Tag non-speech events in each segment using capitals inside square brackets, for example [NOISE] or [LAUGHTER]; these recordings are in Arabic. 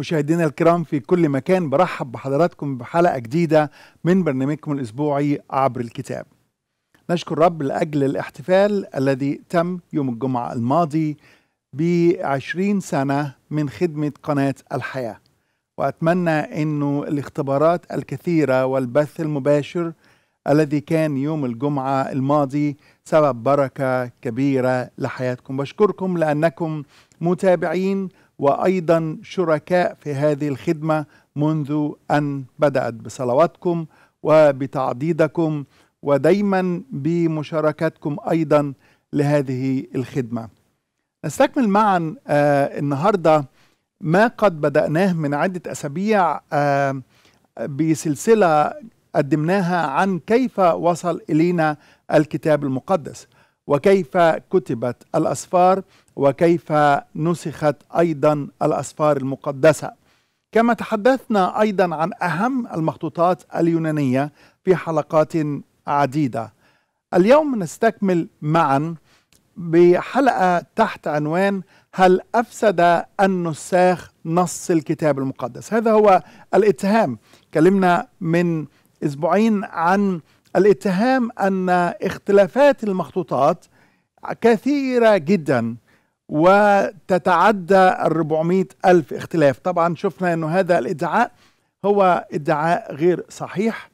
مشاهدينا الكرام في كل مكان برحب بحضراتكم بحلقة جديدة من برنامجكم الأسبوعي عبر الكتاب نشكر رب لأجل الاحتفال الذي تم يوم الجمعة الماضي بعشرين سنة من خدمة قناة الحياة وأتمنى أنه الاختبارات الكثيرة والبث المباشر الذي كان يوم الجمعة الماضي سبب بركة كبيرة لحياتكم بشكركم لأنكم متابعين وايضا شركاء في هذه الخدمه منذ ان بدات بصلواتكم وبتعضيدكم ودايما بمشاركتكم ايضا لهذه الخدمه. نستكمل معا آه النهارده ما قد بدأناه من عدة أسابيع آه بسلسلة قدمناها عن كيف وصل إلينا الكتاب المقدس وكيف كتبت الأسفار وكيف نسخت ايضا الاسفار المقدسه كما تحدثنا ايضا عن اهم المخطوطات اليونانيه في حلقات عديده اليوم نستكمل معا بحلقه تحت عنوان هل افسد النساخ نص الكتاب المقدس هذا هو الاتهام كلمنا من اسبوعين عن الاتهام ان اختلافات المخطوطات كثيره جدا وتتعدى ال ألف اختلاف طبعا شفنا أنه هذا الادعاء هو ادعاء غير صحيح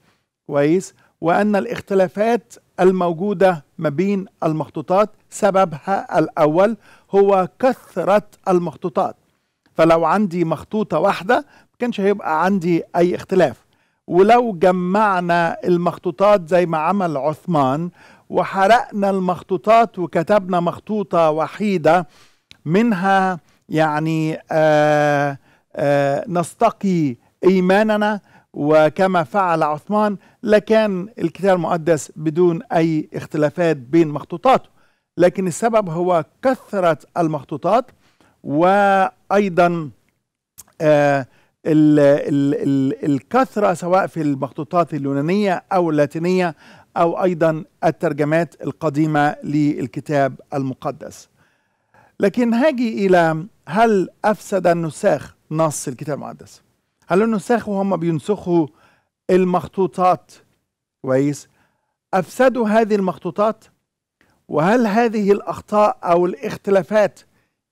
كويس وأن الاختلافات الموجودة ما بين المخطوطات سببها الأول هو كثرة المخطوطات فلو عندي مخطوطة واحدة ما كانش هيبقى عندي أي اختلاف ولو جمعنا المخطوطات زي ما عمل عثمان وحرقنا المخطوطات وكتبنا مخطوطة وحيدة منها يعني آآ آه، آآ آه، نستقي إيماننا وكما فعل عثمان لكان الكتاب المقدس بدون أي اختلافات بين مخطوطاته لكن السبب هو كثرة المخطوطات وأيضا آه ال ال الكثرة سواء في المخطوطات اليونانية أو اللاتينية أو أيضا الترجمات القديمة للكتاب المقدس لكن هاجي إلى هل أفسد النساخ نص الكتاب المقدس هل النساخ وهم بينسخوا المخطوطات كويس أفسدوا هذه المخطوطات وهل هذه الأخطاء أو الاختلافات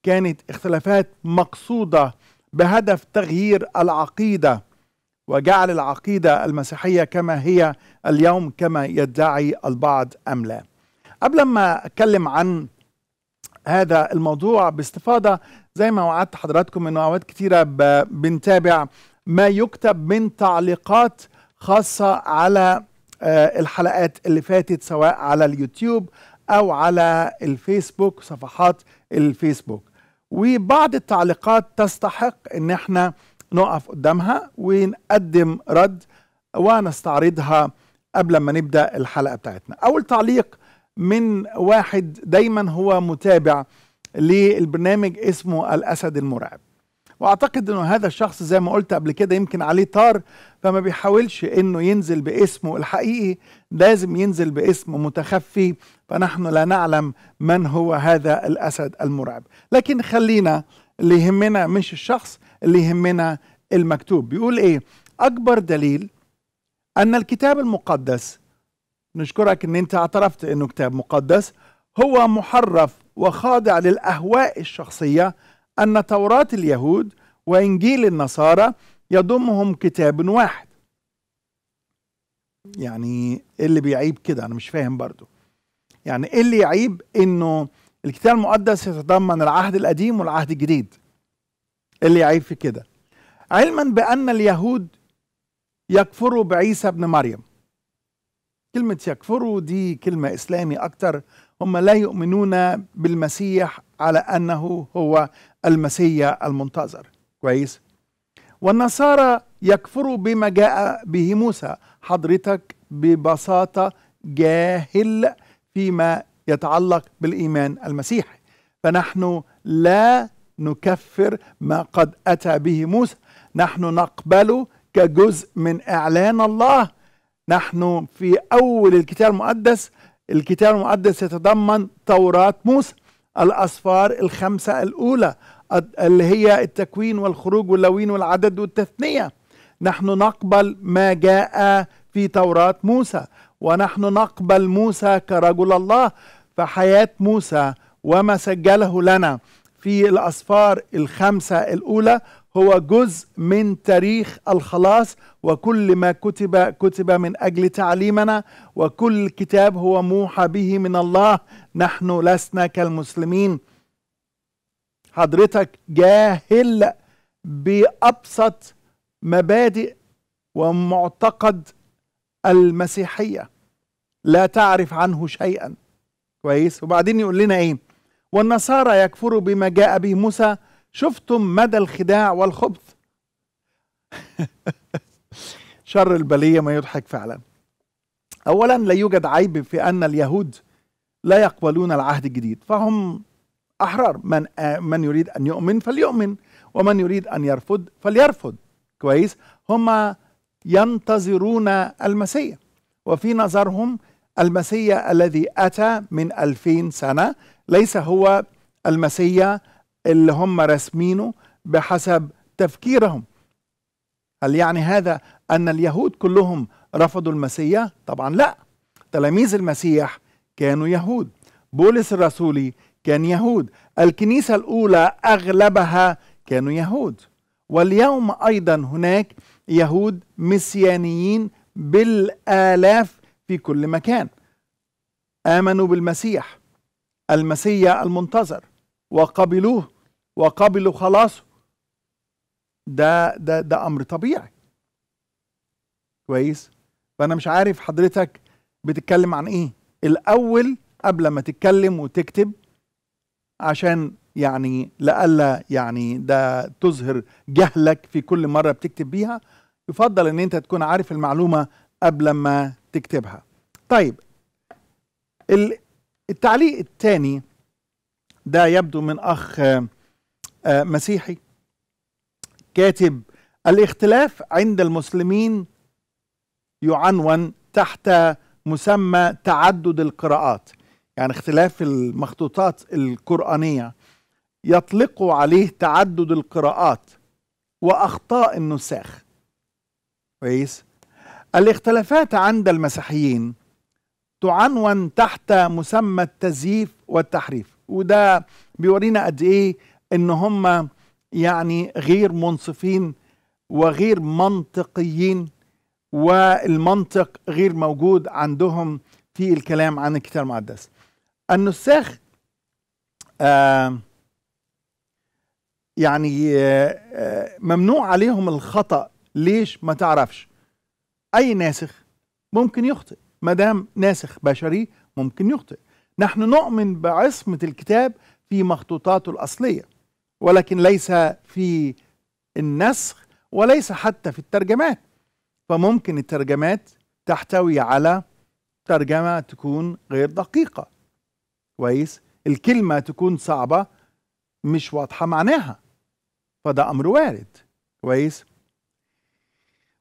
كانت اختلافات مقصودة بهدف تغيير العقيدة وجعل العقيدة المسيحية كما هي اليوم كما يدعي البعض أم لا قبل ما أتكلم عن هذا الموضوع باستفاضة زي ما وعدت حضراتكم أنه أوقات كثيره بنتابع ما يكتب من تعليقات خاصة على آه، الحلقات اللي فاتت سواء على اليوتيوب أو على الفيسبوك صفحات الفيسبوك وبعض التعليقات تستحق ان احنا نقف قدامها ونقدم رد ونستعرضها قبل ما نبدا الحلقه بتاعتنا اول تعليق من واحد دايما هو متابع للبرنامج اسمه الاسد المرعب واعتقد انه هذا الشخص زي ما قلت قبل كده يمكن عليه طار فما بيحاولش انه ينزل باسمه الحقيقي لازم ينزل باسم متخفي فنحن لا نعلم من هو هذا الاسد المرعب لكن خلينا اللي يهمنا مش الشخص اللي يهمنا المكتوب بيقول ايه اكبر دليل أن الكتاب المقدس نشكرك أن أنت اعترفت أنه كتاب مقدس هو محرف وخاضع للأهواء الشخصية أن توراة اليهود وإنجيل النصارى يضمهم كتاب واحد يعني إيه اللي بيعيب كده أنا مش فاهم برضو يعني إيه اللي يعيب أنه الكتاب المقدس يتضمن العهد القديم والعهد الجديد إيه اللي يعيب في كده علما بأن اليهود يكفروا بعيسى ابن مريم كلمة يكفروا دي كلمة إسلامي أكتر هم لا يؤمنون بالمسيح على أنه هو المسيا المنتظر كويس والنصارى يكفروا بما جاء به موسى حضرتك ببساطة جاهل فيما يتعلق بالإيمان المسيحي فنحن لا نكفر ما قد أتى به موسى نحن نقبل كجزء من اعلان الله نحن في اول الكتاب المقدس الكتاب المقدس يتضمن توراه موسى الاسفار الخمسه الاولى اللي هي التكوين والخروج واللوين والعدد والتثنيه نحن نقبل ما جاء في توراه موسى ونحن نقبل موسى كرجل الله فحياه موسى وما سجله لنا في الاسفار الخمسه الاولى هو جزء من تاريخ الخلاص وكل ما كتب كتب من اجل تعليمنا وكل كتاب هو موحى به من الله نحن لسنا كالمسلمين حضرتك جاهل بابسط مبادئ ومعتقد المسيحيه لا تعرف عنه شيئا كويس وبعدين يقول لنا ايه والنصارى يكفروا بما جاء به موسى شفتم مدى الخداع والخبث [LAUGHS] شر البليه ما يضحك فعلا اولا لا يوجد عيب في ان اليهود لا يقبلون العهد الجديد فهم احرار من من يريد ان يؤمن فليؤمن ومن يريد ان يرفض فليرفض كويس هم ينتظرون المسيح وفي نظرهم المسيح الذي اتى من ألفين سنه ليس هو المسيح اللي هم راسمينه بحسب تفكيرهم هل يعني هذا أن اليهود كلهم رفضوا المسيح؟ طبعا لا تلاميذ المسيح كانوا يهود بولس الرسولي كان يهود الكنيسة الأولى أغلبها كانوا يهود واليوم أيضا هناك يهود مسيانيين بالآلاف في كل مكان آمنوا بالمسيح المسيح المنتظر وقبلوه وقبلوا خلاصه ده ده ده امر طبيعي كويس فانا مش عارف حضرتك بتتكلم عن ايه الاول قبل ما تتكلم وتكتب عشان يعني لألا يعني ده تظهر جهلك في كل مرة بتكتب بيها يفضل ان انت تكون عارف المعلومة قبل ما تكتبها طيب التعليق الثاني ده يبدو من اخ آه، مسيحي كاتب الاختلاف عند المسلمين يعنون تحت مسمى تعدد القراءات يعني اختلاف المخطوطات القرآنية يطلق عليه تعدد القراءات وأخطاء النساخ كويس الاختلافات عند المسيحيين تعنون تحت مسمى التزييف والتحريف وده بيورينا قد ايه ان هم يعني غير منصفين وغير منطقيين والمنطق غير موجود عندهم في الكلام عن الكتاب المقدس النساخ آه يعني آه ممنوع عليهم الخطأ ليش ما تعرفش أي ناسخ ممكن يخطئ ما دام ناسخ بشري ممكن يخطئ نحن نؤمن بعصمة الكتاب في مخطوطاته الأصلية ولكن ليس في النسخ وليس حتى في الترجمات فممكن الترجمات تحتوي على ترجمة تكون غير دقيقة كويس الكلمة تكون صعبة مش واضحة معناها فده أمر وارد كويس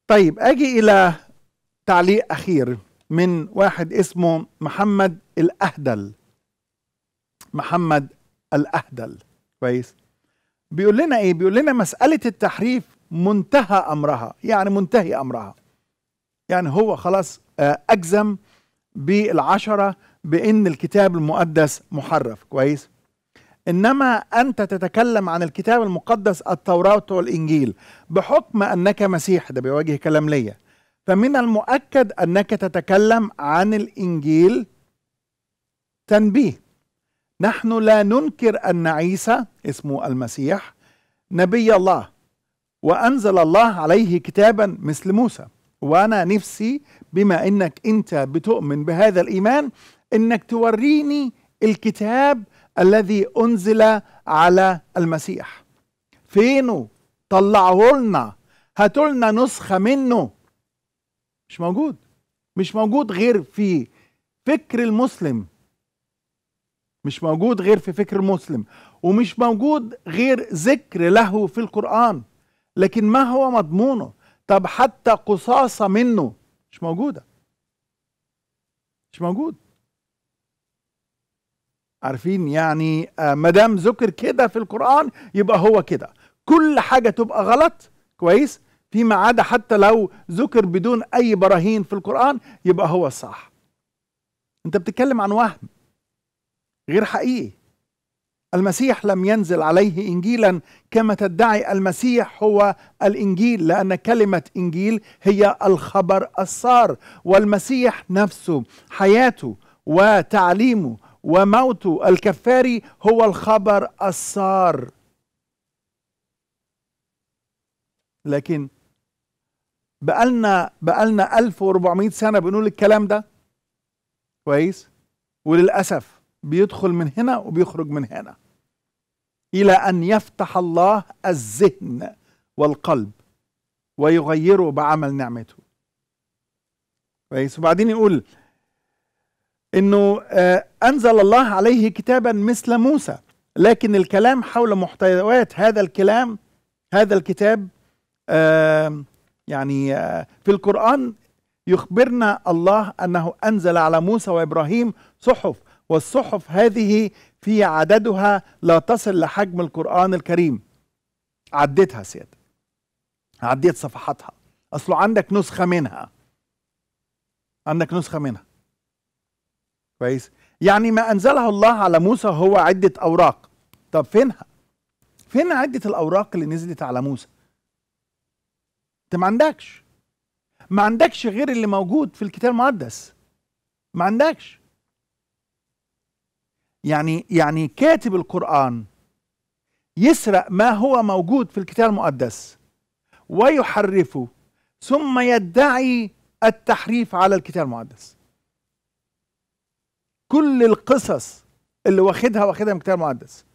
طيب أجي إلى تعليق أخير من واحد اسمه محمد الأهدل محمد الأهدل كويس بيقول لنا ايه بيقول لنا مساله التحريف منتهى امرها يعني منتهي امرها يعني هو خلاص آه، اجزم بالعشره بان الكتاب المقدس محرف كويس انما انت تتكلم عن الكتاب المقدس التوراه والانجيل بحكم انك مسيح ده بيواجه كلام ليا فمن المؤكد انك تتكلم عن الانجيل تنبيه نحن لا ننكر أن عيسى اسمه المسيح نبي الله وأنزل الله عليه كتابا مثل موسى وأنا نفسي بما أنك أنت بتؤمن بهذا الإيمان أنك توريني الكتاب الذي أنزل على المسيح فينه طلعه لنا هاتوا لنا نسخة منه مش موجود مش موجود غير في فكر المسلم مش موجود غير في فكر المسلم ومش موجود غير ذكر له في القرآن لكن ما هو مضمونه طب حتى قصاصة منه مش موجودة مش موجود عارفين يعني آه، مدام ذكر كده في القرآن يبقى هو كده كل حاجة تبقى غلط كويس فيما عدا حتى لو ذكر بدون أي براهين في القرآن يبقى هو الصح انت بتتكلم عن وهم غير حقيقي المسيح لم ينزل عليه انجيلا كما تدعي المسيح هو الانجيل لان كلمه انجيل هي الخبر السار والمسيح نفسه حياته وتعليمه وموته الكفاري هو الخبر السار لكن بقالنا بقالنا 1400 سنه بنقول الكلام ده كويس وللاسف بيدخل من هنا وبيخرج من هنا الى ان يفتح الله الذهن والقلب ويغيره بعمل نعمته كويس وبعدين يقول انه آه انزل الله عليه كتابا مثل موسى لكن الكلام حول محتويات هذا الكلام هذا الكتاب آه يعني آه في القران يخبرنا الله انه انزل على موسى وابراهيم صحف والصحف هذه في عددها لا تصل لحجم القرآن الكريم عديتها سيادة عديت صفحاتها أصله عندك نسخة منها عندك نسخة منها كويس يعني ما أنزله الله على موسى هو عدة أوراق طب فينها فين عدة الأوراق اللي نزلت على موسى انت ما عندكش ما عندكش غير اللي موجود في الكتاب المقدس ما عندكش يعني يعني كاتب القرآن يسرق ما هو موجود في الكتاب المقدس ويحرفه ثم يدعي التحريف على الكتاب المقدس كل القصص اللي واخدها واخدها من الكتاب المقدس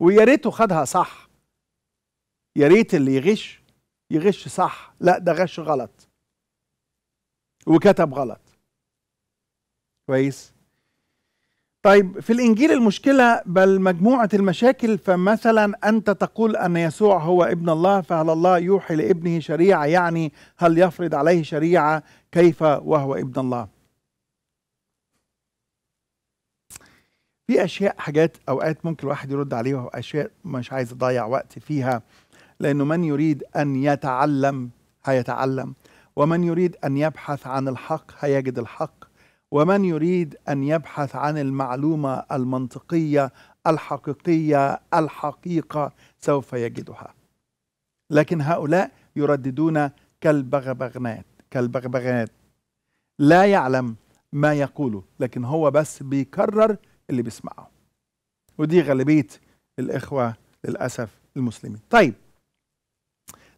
ويا ريته خدها صح يا ريت اللي يغش يغش صح لا ده غش غلط وكتب غلط كويس طيب في الانجيل المشكله بل مجموعه المشاكل فمثلا انت تقول ان يسوع هو ابن الله فهل الله يوحي لابنه شريعه يعني هل يفرض عليه شريعه كيف وهو ابن الله في اشياء حاجات اوقات ممكن الواحد يرد عليها واشياء مش عايز اضيع وقت فيها لانه من يريد ان يتعلم هيتعلم ومن يريد ان يبحث عن الحق هيجد الحق ومن يريد أن يبحث عن المعلومة المنطقية الحقيقية الحقيقة سوف يجدها لكن هؤلاء يرددون كالبغبغنات كالبغبغات لا يعلم ما يقوله لكن هو بس بيكرر اللي بيسمعه ودي غالبية الإخوة للأسف المسلمين طيب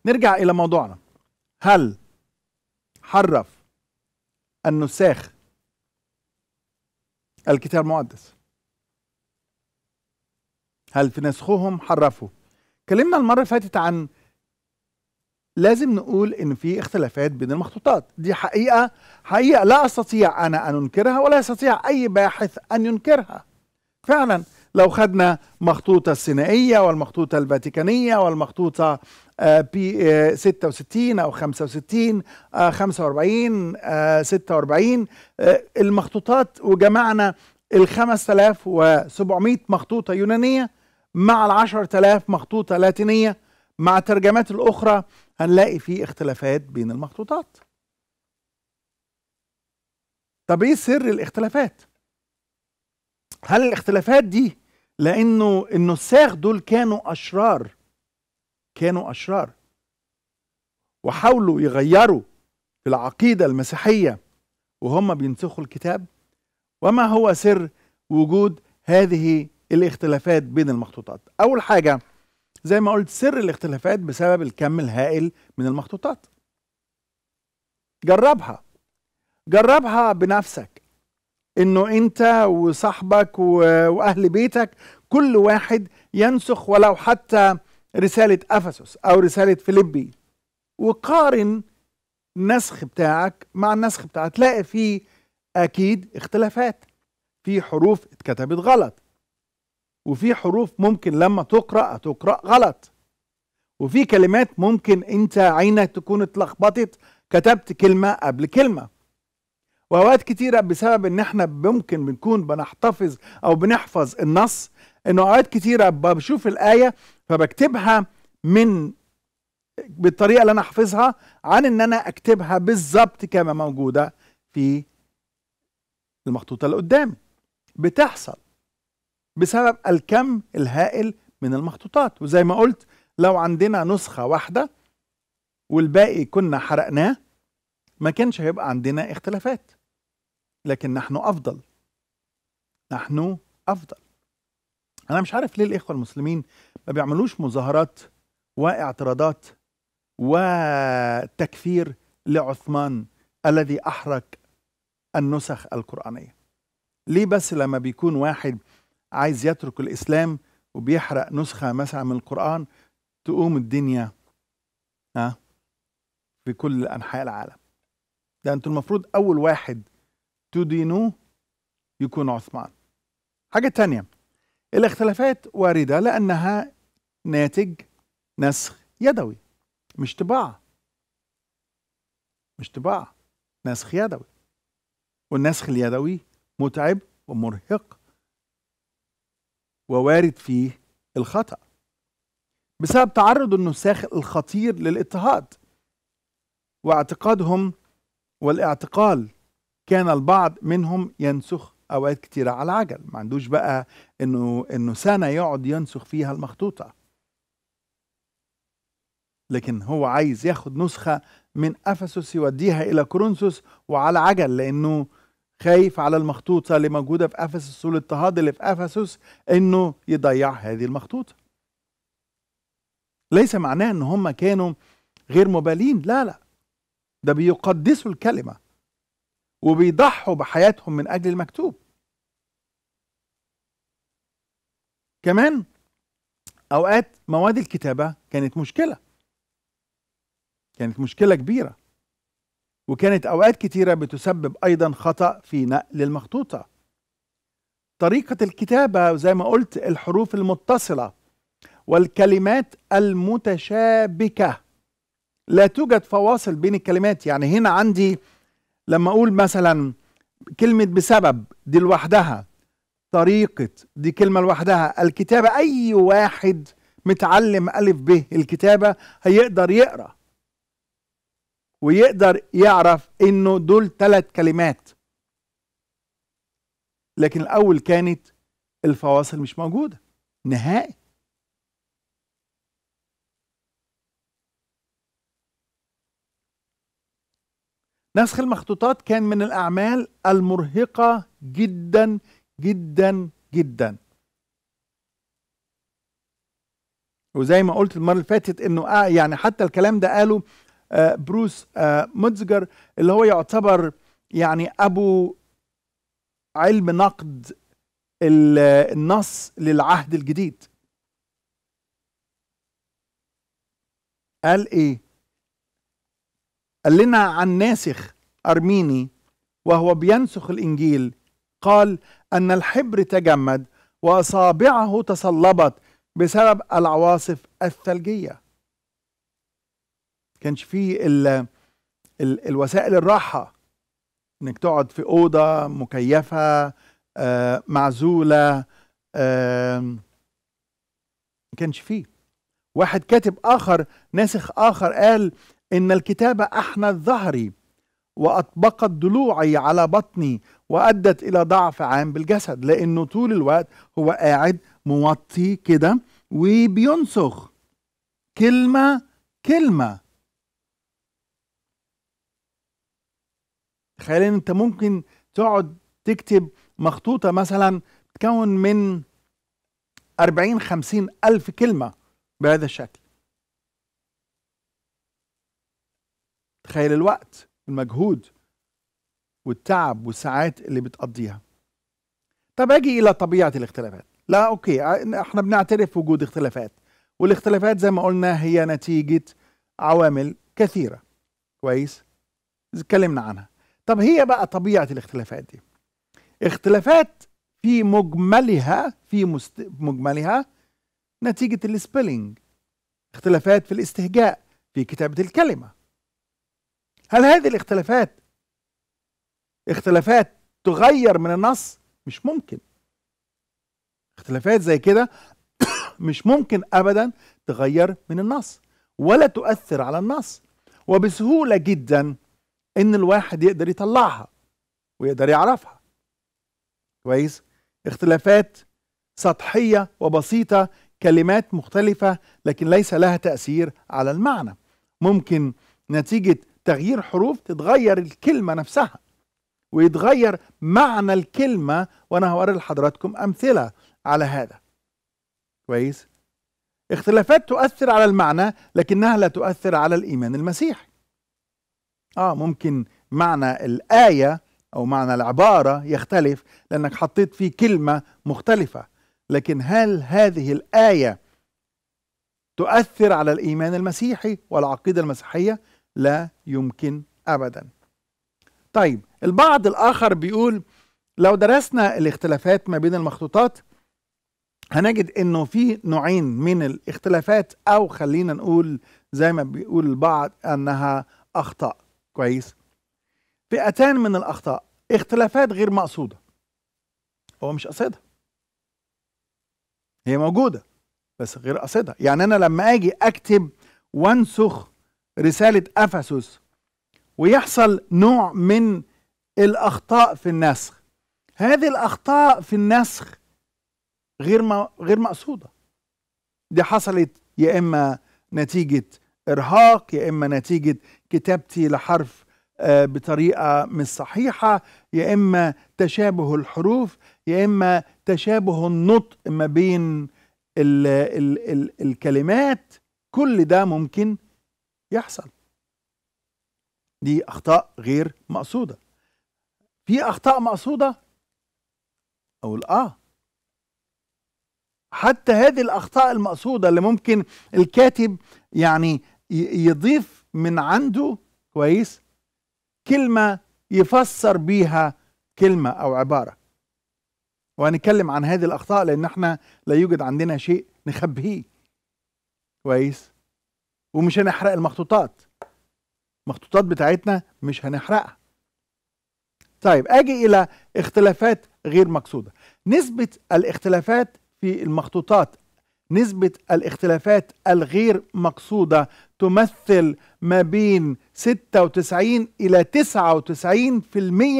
نرجع إلى موضوعنا هل حرف النساخ الكتاب المقدس هل في نسخهم حرفوا اتكلمنا المره اللي فاتت عن لازم نقول ان في اختلافات بين المخطوطات دي حقيقه حقيقه لا استطيع انا ان انكرها ولا يستطيع اي باحث ان ينكرها فعلا لو خدنا مخطوطة السينائية والمخطوطة الفاتيكانية والمخطوطة بي آه، آه، 66 أو 65 45 46 المخطوطات وجمعنا ال 5700 مخطوطة يونانية مع ال 10000 مخطوطة لاتينية مع الترجمات الأخرى هنلاقي في اختلافات بين المخطوطات طب ايه سر الاختلافات هل الاختلافات دي لانه النساخ دول كانوا اشرار كانوا اشرار وحاولوا يغيروا العقيده المسيحيه وهم بينسخوا الكتاب وما هو سر وجود هذه الاختلافات بين المخطوطات اول حاجه زي ما قلت سر الاختلافات بسبب الكم الهائل من المخطوطات جربها جربها بنفسك انه انت وصاحبك واهل بيتك كل واحد ينسخ ولو حتى رساله افسس او رساله فيليبي وقارن النسخ بتاعك مع النسخ بتاعك تلاقي فيه اكيد اختلافات في حروف اتكتبت غلط وفي حروف ممكن لما تقرا تقرا غلط وفي كلمات ممكن انت عينك تكون اتلخبطت كتبت كلمه قبل كلمه واوقات كتيره بسبب ان احنا ممكن بنكون بنحتفظ او بنحفظ النص انه اوقات كتيره بشوف الايه فبكتبها من بالطريقه اللي انا احفظها عن ان انا اكتبها بالظبط كما موجوده في المخطوطه اللي قدامي بتحصل بسبب الكم الهائل من المخطوطات وزي ما قلت لو عندنا نسخه واحده والباقي كنا حرقناه ما كانش هيبقى عندنا اختلافات لكن نحن أفضل نحن أفضل أنا مش عارف ليه الإخوة المسلمين ما بيعملوش مظاهرات واعتراضات وتكفير لعثمان الذي أحرق النسخ القرآنية ليه بس لما بيكون واحد عايز يترك الإسلام وبيحرق نسخة مثلا من القرآن تقوم الدنيا ها في كل أنحاء العالم ده أنتوا المفروض أول واحد تدينوه يكون عثمان حاجة تانية الاختلافات واردة لأنها ناتج نسخ يدوي مش طباعة مش طباعة نسخ يدوي والنسخ اليدوي متعب ومرهق ووارد فيه الخطأ بسبب تعرض النساخ الخطير للاضطهاد واعتقادهم والاعتقال كان البعض منهم ينسخ اوقات كتيره على العجل ما عندوش بقى انه انه سنه يقعد ينسخ فيها المخطوطه لكن هو عايز ياخد نسخه من افسس يوديها الى كورنثوس وعلى عجل لانه خايف على المخطوطه اللي موجوده في افسس والاضطهاد اللي في افسس انه يضيع هذه المخطوطه ليس معناه ان هم كانوا غير مبالين لا لا ده بيقدسوا الكلمه وبيضحوا بحياتهم من أجل المكتوب كمان أوقات مواد الكتابة كانت مشكلة كانت مشكلة كبيرة وكانت أوقات كتيرة بتسبب أيضا خطأ في نقل المخطوطة طريقة الكتابة زي ما قلت الحروف المتصلة والكلمات المتشابكة لا توجد فواصل بين الكلمات يعني هنا عندي لما اقول مثلا كلمه بسبب دي لوحدها طريقه دي كلمه لوحدها الكتابه اي واحد متعلم الف ب الكتابه هيقدر يقرا ويقدر يعرف انه دول ثلاث كلمات لكن الاول كانت الفواصل مش موجوده نهائي نسخ المخطوطات كان من الأعمال المرهقة جدا جدا جدا وزي ما قلت المرة اللي فاتت انه آه يعني حتى الكلام ده قاله آه بروس آه مودزجر اللي هو يعتبر يعني ابو علم نقد النص للعهد الجديد قال ايه قال لنا عن ناسخ أرميني وهو بينسخ الإنجيل قال أن الحبر تجمد وأصابعه تصلبت بسبب العواصف الثلجية كانش فيه الـ الـ الوسائل الراحة انك تقعد في أوضة مكيفة آه معزولة آه ما كانش فيه واحد كاتب آخر ناسخ آخر قال إن الكتاب أحنت ظهري وأطبقت ضلوعي على بطني وأدت إلى ضعف عام بالجسد لأنه طول الوقت هو قاعد موطي كده وبينسخ كلمة كلمة تخيل أنت ممكن تقعد تكتب مخطوطة مثلا تكون من 40 50 ألف كلمة بهذا الشكل تخيل الوقت والمجهود والتعب والساعات اللي بتقضيها طب اجي الى طبيعه الاختلافات لا اوكي آه، احنا بنعترف وجود اختلافات والاختلافات زي ما قلنا هي نتيجه عوامل كثيره كويس اتكلمنا عنها طب هي بقى طبيعه الاختلافات دي اختلافات في مجملها في مست... مجملها نتيجه السبيلنج اختلافات في الاستهجاء في كتابه الكلمه هل هذه الاختلافات اختلافات تغير من النص مش ممكن اختلافات زي كده [COUGHS] مش ممكن ابدا تغير من النص ولا تؤثر على النص وبسهوله جدا ان الواحد يقدر يطلعها ويقدر يعرفها كويس اختلافات سطحيه وبسيطه كلمات مختلفه لكن ليس لها تاثير على المعنى ممكن نتيجه تغيير حروف تتغير الكلمة نفسها ويتغير معنى الكلمة وأنا هوري لحضراتكم أمثلة على هذا كويس اختلافات تؤثر على المعنى لكنها لا تؤثر على الإيمان المسيحي آه ممكن معنى الآية أو معنى العبارة يختلف لأنك حطيت فيه كلمة مختلفة لكن هل هذه الآية تؤثر على الإيمان المسيحي والعقيدة المسيحية؟ لا يمكن أبدا طيب البعض الآخر بيقول لو درسنا الاختلافات ما بين المخطوطات هنجد انه في نوعين من الاختلافات او خلينا نقول زي ما بيقول البعض انها اخطاء كويس فئتان من الاخطاء اختلافات غير مقصوده هو مش قصدها هي موجوده بس غير قصدها يعني انا لما اجي اكتب وانسخ رسالة أفسس ويحصل نوع من الأخطاء في النسخ هذه الأخطاء في النسخ غير ما غير مقصودة دي حصلت يا إما نتيجة إرهاق يا إما نتيجة كتابتي لحرف آه، بطريقة مش صحيحة يا إما تشابه الحروف يا إما تشابه النطق ما بين الـ الـ الـ الكلمات كل ده ممكن يحصل دي أخطاء غير مقصودة في أخطاء مقصودة أقول آه حتى هذه الأخطاء المقصودة اللي ممكن الكاتب يعني يضيف من عنده كويس كلمة يفسر بيها كلمة أو عبارة وهنتكلم عن هذه الأخطاء لأن احنا لا يوجد عندنا شيء نخبيه كويس ومش هنحرق المخطوطات المخطوطات بتاعتنا مش هنحرقها طيب اجي الى اختلافات غير مقصوده نسبه الاختلافات في المخطوطات نسبه الاختلافات الغير مقصوده تمثل ما بين 96 الى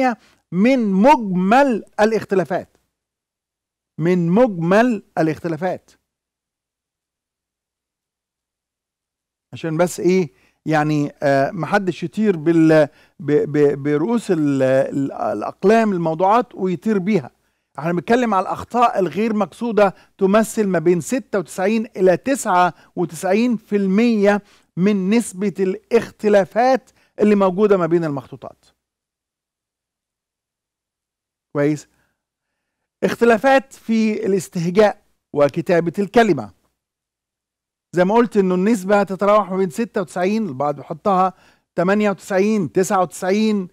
99% من مجمل الاختلافات من مجمل الاختلافات عشان بس ايه يعني آه محدش يطير بال برؤوس الاقلام الموضوعات ويطير بيها احنا بنتكلم على الاخطاء الغير مقصوده تمثل ما بين 96 الى 99% من نسبه الاختلافات اللي موجوده ما بين المخطوطات كويس اختلافات في الاستهجاء وكتابه الكلمه زي ما قلت انه النسبه تتراوح ما بين 96 البعض بيحطها 98 99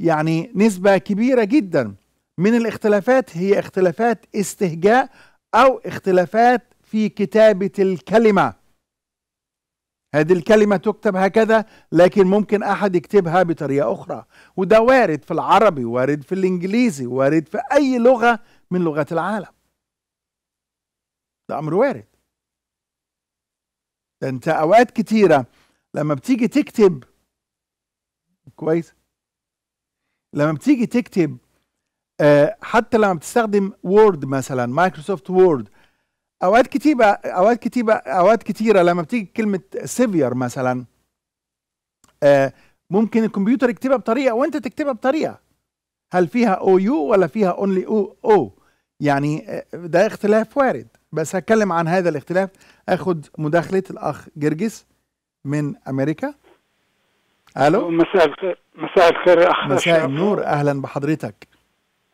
يعني نسبه كبيره جدا من الاختلافات هي اختلافات استهجاء او اختلافات في كتابه الكلمه هذه الكلمة تكتب هكذا لكن ممكن أحد يكتبها بطريقة أخرى وده وارد في العربي وارد في الإنجليزي وارد في أي لغة من لغات العالم ده أمر وارد ده انت اوقات كتيره لما بتيجي تكتب كويس لما بتيجي تكتب آه حتى لما بتستخدم وورد مثلا مايكروسوفت وورد اوقات كتيبه اوقات كتيبه اوقات كتيره لما بتيجي كلمه سيفير مثلا آه ممكن الكمبيوتر يكتبها بطريقه وانت تكتبها بطريقه هل فيها او يو ولا فيها اونلي او او يعني آه، ده اختلاف وارد بس هتكلم عن هذا الاختلاف اخد مداخله الاخ جرجس من امريكا الو مساء الخير مساء الخير اخ مساء النور اهلا بحضرتك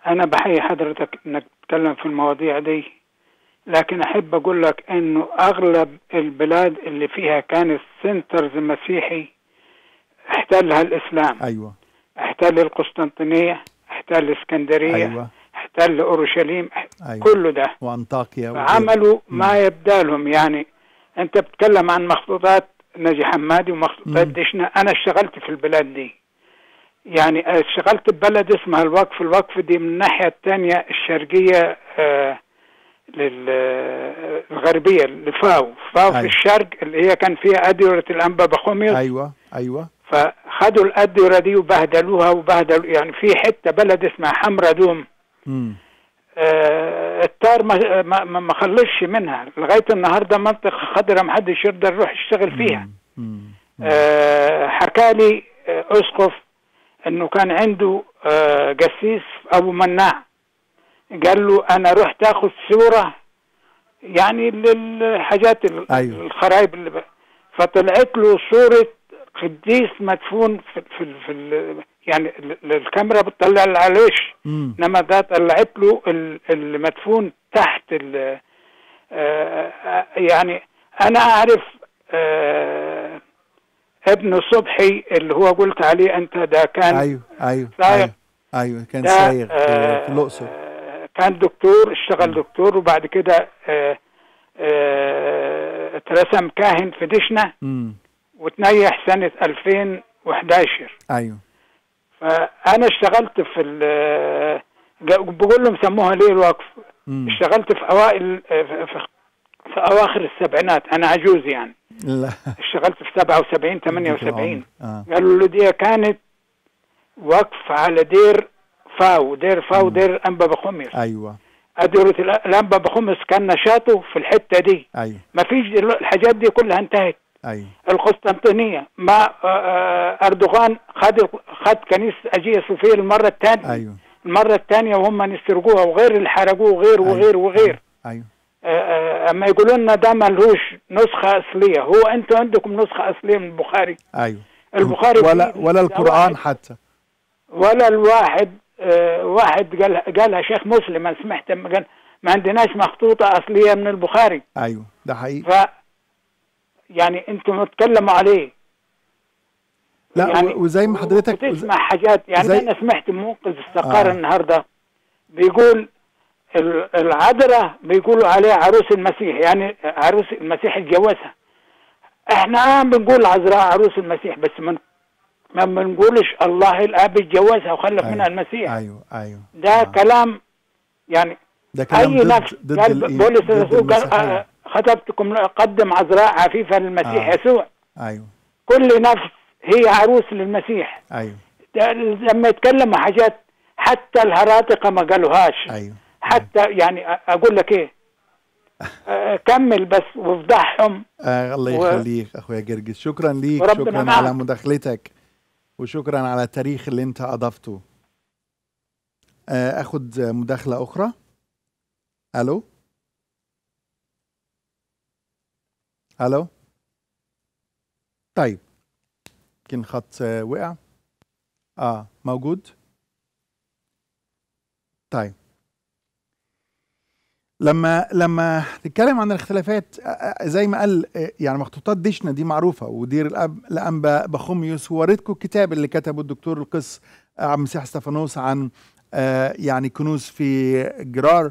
انا بحيي حضرتك انك تتكلم في المواضيع دي لكن احب اقول لك انه اغلب البلاد اللي فيها كانت سنترز مسيحي احتلها الاسلام ايوه احتل القسطنطينيه احتل الاسكندريه أيوة. احتل اورشليم أيوة. كله ده وانطاكيا عملوا ما يبدالهم يعني انت بتتكلم عن مخطوطات ناجي حمادي ومخطوطات دشنا انا اشتغلت في البلاد دي يعني اشتغلت ببلد اسمها الوقف الوقف دي من الناحية الثانية الشرقية آه، للغربية آه، لفاو فاو أيوة. في الشرق اللي هي كان فيها أدورة الأنبا بخميط أيوة أيوة فخدوا الأدورة دي وبهدلوها وبهدلوا يعني في حتة بلد اسمها حمرة دوم آه، التار ما, ما, ما خلصش منها لغايه النهارده منطقه خضراء ما حدش يرضى يروح يشتغل فيها آه، حكى لي آه، اسقف انه كان عنده جسيس ابو مناع قال له انا رحت اخذ صوره يعني للحاجات أيوه. الخرايب اللي ب... فطلعت له صوره قديس مدفون في في في يعني الكاميرا بتطلع اللي على الوش انما ده طلعت له المدفون تحت ال آه، آه، يعني انا اعرف آه، ابن صبحي اللي هو قلت عليه انت ده كان ايوه ايوه سايق ايوه, أيوه كان سايق في الاقصر كان دكتور اشتغل دكتور وبعد كده اترسم كاهن في دشنه واتنيح سنه 2011 ايوه فانا اشتغلت في بقول لهم سموها ليه الوقف مم. اشتغلت في اوائل في, في اواخر السبعينات انا عجوز يعني لا. اشتغلت في 77 78 آه. قالوا له دي كانت وقف على دير فاو دير فاو مم. دير انبا بخمس ايوه أدورة الأنبا بخمس كان نشاطه في الحتة دي أيوة. ما فيش الحاجات دي كلها انتهت أي. القسطنطينيه ما آه، آه، اردوغان خد خد كنيسه اجيه صوفيه المره الثانيه ايوه المره الثانيه وهم نسرقوها وغير اللي حرقوه وغير أيوة. وغير وغير ايوه آه، اما يقولوا لنا ده ملهوش نسخه اصليه هو انتوا عندكم نسخه اصليه من البخاري ايوه البخاري ولا ولا القران حتى ولا الواحد واحد قال قالها شيخ مسلم انا سمعت ما عندناش مخطوطه اصليه من البخاري ايوه ده حقيقي يعني انتم اتكلموا عليه لا يعني وزي ما حضرتك بتسمع حاجات يعني زي... انا سمعت منقذ الصقار آه. النهارده بيقول العذراء بيقولوا عليها عروس المسيح يعني عروس المسيح اتجوزها احنا عم بنقول عذراء عروس المسيح بس من ما بنقولش الله الاب اتجوزها وخلف أيوه منها المسيح ايوه ايوه ده آه. كلام يعني ده كلام اي ضد نفس ضد بولس الرسول قال آه، خطبتكم أقدم عذراء عفيفة للمسيح آه. يسوع أيوه كل نفس هي عروس للمسيح أيوه لما يتكلموا حاجات حتى الهراطقة ما قالوهاش أيوه حتى أيوه. يعني أقول لك إيه [LAUGHS] آه، كمل بس وافضحهم آه الله يخليك و... اخويا جرجس شكرا ليك شكرا معك. على مداخلتك وشكرا على التاريخ اللي انت اضفته آه اخذ مداخله اخرى الو الو طيب يمكن خط وقع اه موجود طيب لما لما نتكلم عن الاختلافات زي ما قال آه، يعني مخطوطات ديشنا دي معروفه ودير الاب الانبا بخوميوس ووريتكم الكتاب اللي كتبه الدكتور القس عبد المسيح ستفانوس عن آه، يعني كنوز في جرار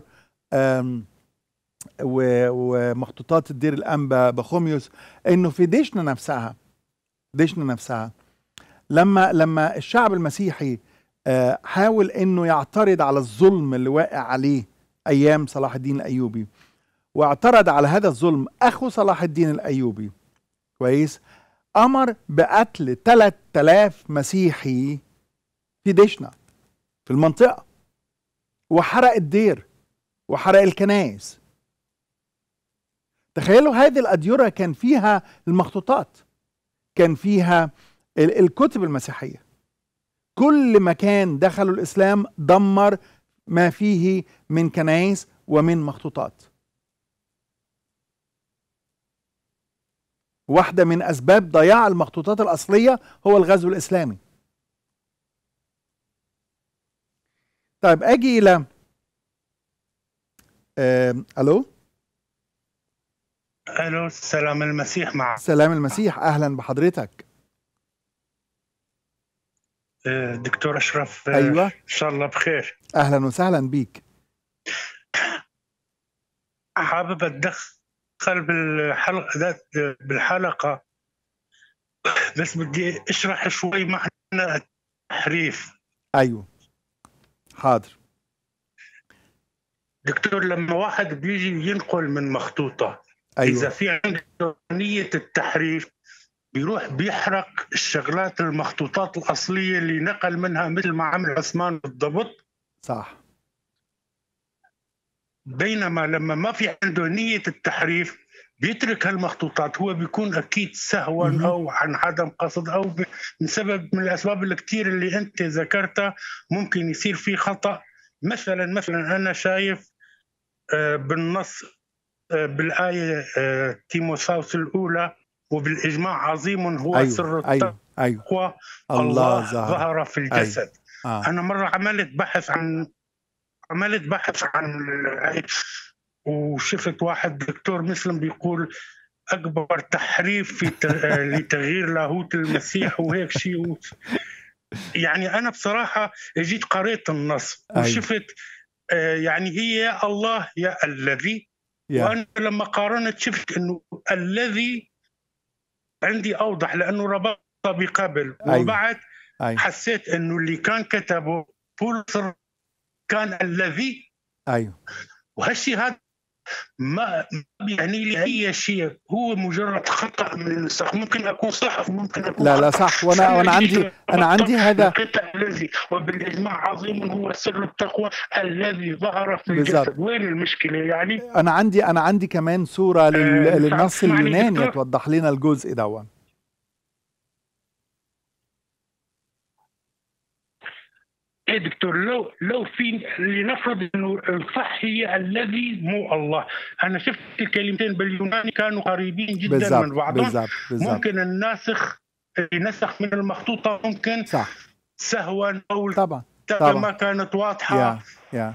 ومخطوطات الدير الانبا بخوميوس انه في ديشنا نفسها ديشنا نفسها لما لما الشعب المسيحي آه، حاول انه يعترض على الظلم اللي واقع عليه ايام صلاح الدين الايوبي واعترض على هذا الظلم اخو صلاح الدين الايوبي كويس امر بقتل 3000 مسيحي في ديشنا في المنطقه وحرق الدير وحرق الكنائس تخيلوا هذه الأديرة كان فيها المخطوطات كان فيها الكتب المسيحية كل مكان دخلوا الإسلام دمر ما فيه من كنايس ومن مخطوطات واحدة من أسباب ضياع المخطوطات الأصلية هو الغزو الإسلامي طيب أجي إلى ألو الو سلام المسيح مع سلام المسيح اهلا بحضرتك آه، دكتور اشرف آه، ايوه ان شاء الله بخير اهلا وسهلا بيك حابب اتدخل بالحلقه ذات بالحلقه بس بدي اشرح شوي معنى التحريف ايوه حاضر دكتور لما واحد بيجي ينقل من مخطوطه أيوة. اذا في عنده نيه التحريف بيروح بيحرق الشغلات المخطوطات الاصليه اللي نقل منها مثل ما عمل عثمان بالضبط صح بينما لما ما في عنده نيه التحريف بيترك هالمخطوطات هو بيكون اكيد سهوا او عن عدم قصد او بسبب من الاسباب الكثير اللي انت ذكرتها ممكن يصير في خطا مثلا مثلا انا شايف آه، بالنص بالآية آه، تيموثاوس الأولى وبالإجماع عظيم هو أيوه سر أيوه، التقوى أيوه أيوه الله ظهر, ظهر في أيوه. الجسد أيوه. آه. أنا مرة عملت بحث عن عملت بحث عن وشفت واحد دكتور مسلم بيقول أكبر تحريف في آه، [LAUGHS] لتغيير لاهوت المسيح وهيك شيء يعني أنا بصراحة جيت قريت النص أيوه. وشفت أيوه. يعني هي يا الله يا الذي yeah. وانا لما قارنت شفت انه الذي عندي اوضح لانه ربطها بقبل أيوة. وبعد أيوة. حسيت انه اللي كان كتبه بولسر كان الذي ايوه وهالشيء هذا ما بيعني لي اي شيء هو مجرد خطا من الصح ممكن اكون صح ممكن اكون لا لا صح وانا وانا عندي انا عندي هذا الذي وبالاجماع عظيم هو سر التقوى الذي ظهر في الجسد وين المشكله يعني انا عندي انا عندي كمان صوره آه، للنص اليوناني توضح لنا الجزء دوت يا دكتور لو لو في لنفرض انه الصح هي الذي مو الله انا شفت الكلمتين باليوناني كانوا قريبين جدا بالزبط من بعضهم بالزبط بالزبط ممكن الناسخ نسخ من المخطوطه ممكن صح سهوا او طبعا طبعا ما كانت واضحه يا يا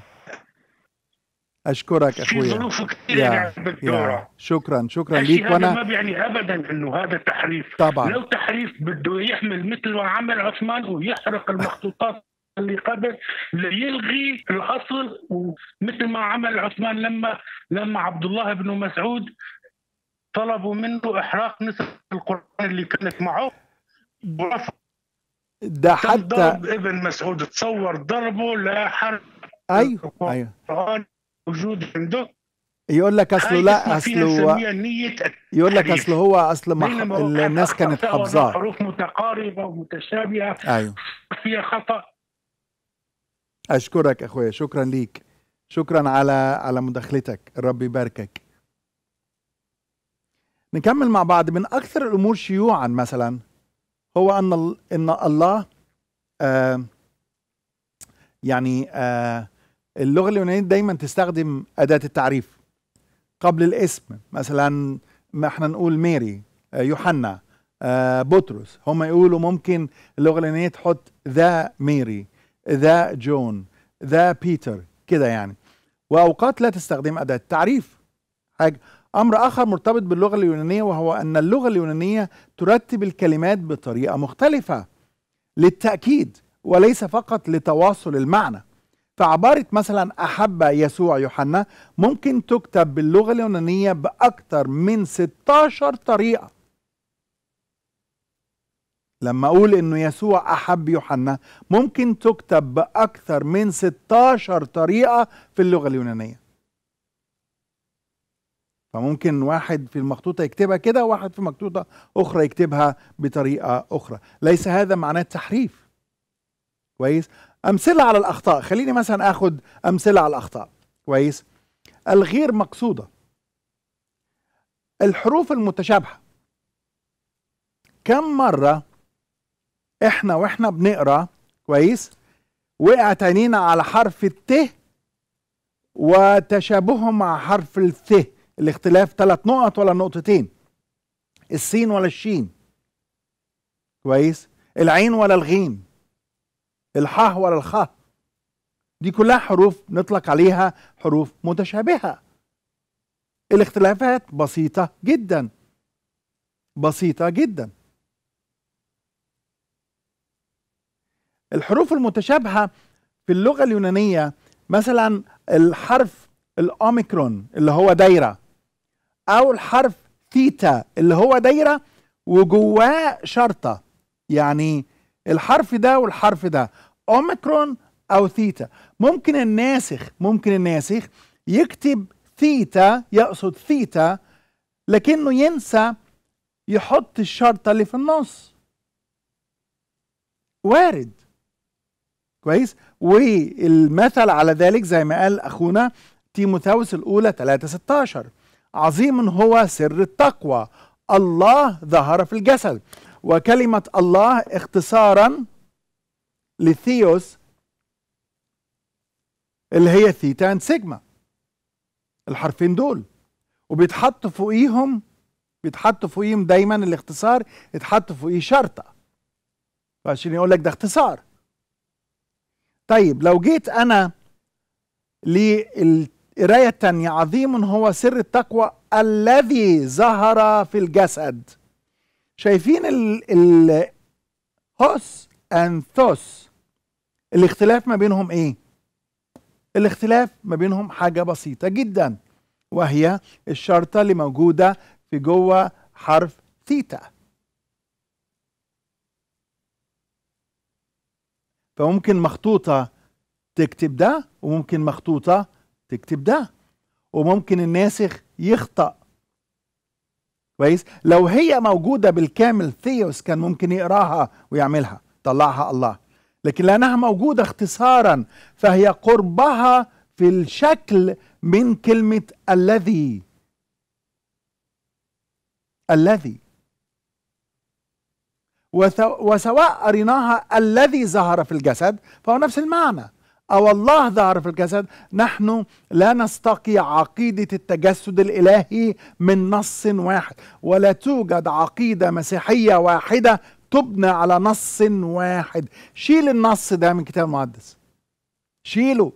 اشكرك اخوي في ظروف كثيره يعني بالدوره شكرا شكرا ليك وانا ما بيعني ابدا انه هذا تحريف طبعا لو تحريف بده يحمل مثل ما عمل عثمان ويحرق المخطوطات اللي قبل ليلغي الاصل مثل ما عمل عثمان لما لما عبد الله بن مسعود طلبوا منه احراق نسخ القران اللي كانت معه برفع. ده حتى ضرب ابن مسعود تصور ضربه لا حرب ايوه ايوه موجود عنده يقول لك اصله لا اصله يقول لك اصله هو اصل ما الناس كانت حافظاه حروف متقاربه ومتشابهه ايوه فيها خطا اشكرك اخويا شكرا ليك شكرا على على مداخلتك الرب يباركك نكمل مع بعض من اكثر الامور شيوعا مثلا هو ان ان الله آه يعني آه اللغه اليونانيه دايما تستخدم اداه التعريف قبل الاسم مثلا ما احنا نقول ميري آه يوحنا آه بطرس هم يقولوا ممكن اللغه اليونانيه تحط ذا ميري ذا جون ذا بيتر كده يعني وأوقات لا تستخدم أداة تعريف حاجة أمر آخر مرتبط باللغة اليونانية وهو أن اللغة اليونانية ترتب الكلمات بطريقة مختلفة للتأكيد وليس فقط لتواصل المعنى فعبارة مثلا أحب يسوع يوحنا ممكن تكتب باللغة اليونانية بأكثر من 16 طريقة لما اقول انه يسوع احب يوحنا ممكن تكتب باكثر من 16 طريقه في اللغه اليونانيه فممكن واحد في المخطوطة يكتبها كده وواحد في مخطوطة أخرى يكتبها بطريقة أخرى ليس هذا معناه التحريف كويس أمثلة على الأخطاء خليني مثلا أخد أمثلة على الأخطاء كويس الغير مقصودة الحروف المتشابهة كم مرة احنا واحنا بنقرا كويس وقعت عينينا على حرف الت وتشابهه مع حرف الث الاختلاف ثلاث نقط ولا نقطتين السين ولا الشين كويس العين ولا الغين الحاء ولا الخاء دي كلها حروف نطلق عليها حروف متشابهه الاختلافات بسيطه جدا بسيطه جدا الحروف المتشابهه في اللغه اليونانيه مثلا الحرف الاوميكرون اللي هو دايره او الحرف ثيتا اللي هو دايره وجواه شرطه يعني الحرف ده والحرف ده اوميكرون او ثيتا ممكن الناسخ ممكن الناسخ يكتب ثيتا يقصد ثيتا لكنه ينسى يحط الشرطه اللي في النص وارد كويس والمثل على ذلك زي ما قال اخونا تيموثاوس الاولى 3 16 عظيم هو سر التقوى الله ظهر في الجسد وكلمه الله اختصارا لثيوس اللي هي ثيتا اند سيجما الحرفين دول وبيتحط فوقيهم بيتحط فوقيهم دايما الاختصار يتحط فوقيه شرطه عشان يقول لك ده اختصار طيب لو جيت أنا للقراية التانية عظيم هو سر التقوى الذي ظهر في الجسد شايفين ال ال هوس اند ثوس الاختلاف ما بينهم ايه الاختلاف ما بينهم حاجه بسيطه جدا وهي الشرطه اللي موجوده في جوه حرف ثيتا فممكن مخطوطة تكتب ده وممكن مخطوطة تكتب ده وممكن الناسخ يخطأ كويس لو هي موجودة بالكامل ثيوس كان ممكن يقراها ويعملها طلعها الله لكن لأنها موجودة اختصارا فهي قربها في الشكل من كلمة الذي الذي وسواء أريناها الذي ظهر في الجسد فهو نفس المعنى أو الله ظهر في الجسد نحن لا نستقي عقيدة التجسد الإلهي من نص واحد ولا توجد عقيدة مسيحية واحدة تبنى على نص واحد شيل النص ده من الكتاب المقدس شيله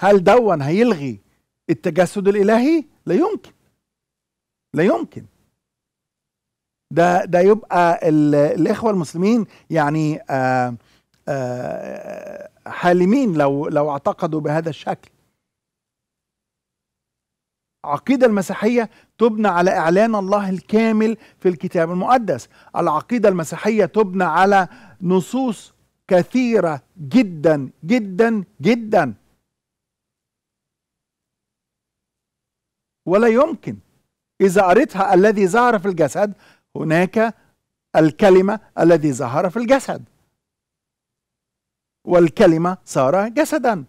هل دون هيلغي التجسد الإلهي؟ لا يمكن لا يمكن ده ده يبقى الاخوه المسلمين يعني آآ آه، آآ آه، حالمين لو لو اعتقدوا بهذا الشكل العقيدة المسيحية تبنى على إعلان الله الكامل في الكتاب المقدس العقيدة المسيحية تبنى على نصوص كثيرة جدا جدا جدا ولا يمكن إذا قريتها الذي ظهر في الجسد هناك الكلمة الذي ظهر في الجسد والكلمة صار جسدا